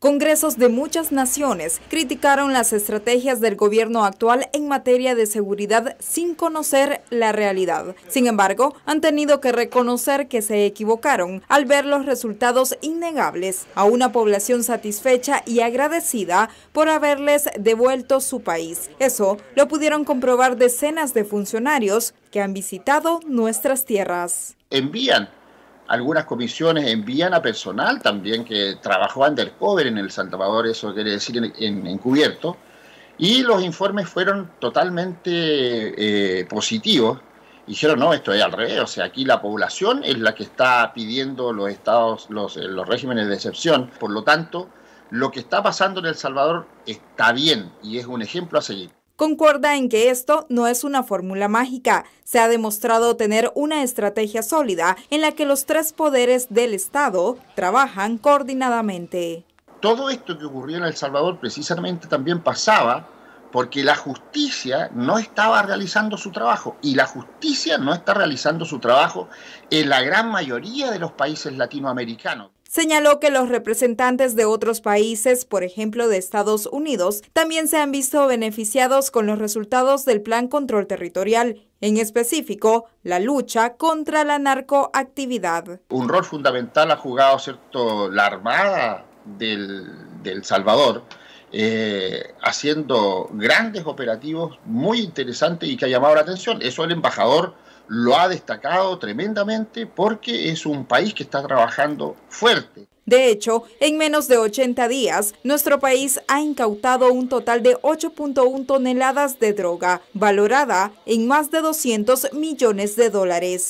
Congresos de muchas naciones criticaron las estrategias del gobierno actual en materia de seguridad sin conocer la realidad. Sin embargo, han tenido que reconocer que se equivocaron al ver los resultados innegables a una población satisfecha y agradecida por haberles devuelto su país. Eso lo pudieron comprobar decenas de funcionarios que han visitado nuestras tierras. Envían algunas comisiones envían a personal también que trabajó undercover en El Salvador, eso quiere decir en, encubierto, y los informes fueron totalmente eh, positivos. Dijeron, no, esto es al revés, o sea, aquí la población es la que está pidiendo los estados, los, eh, los regímenes de excepción, por lo tanto, lo que está pasando en El Salvador está bien y es un ejemplo a seguir concuerda en que esto no es una fórmula mágica. Se ha demostrado tener una estrategia sólida en la que los tres poderes del Estado trabajan coordinadamente. Todo esto que ocurrió en El Salvador precisamente también pasaba porque la justicia no estaba realizando su trabajo y la justicia no está realizando su trabajo en la gran mayoría de los países latinoamericanos. Señaló que los representantes de otros países, por ejemplo de Estados Unidos, también se han visto beneficiados con los resultados del Plan Control Territorial, en específico la lucha contra la narcoactividad. Un rol fundamental ha jugado ¿cierto? la Armada del, Salvador, eh, haciendo grandes operativos muy interesantes y que ha llamado la atención. Eso el embajador lo ha destacado tremendamente porque es un país que está trabajando fuerte. De hecho, en menos de 80 días, nuestro país ha incautado un total de 8.1 toneladas de droga, valorada en más de 200 millones de dólares.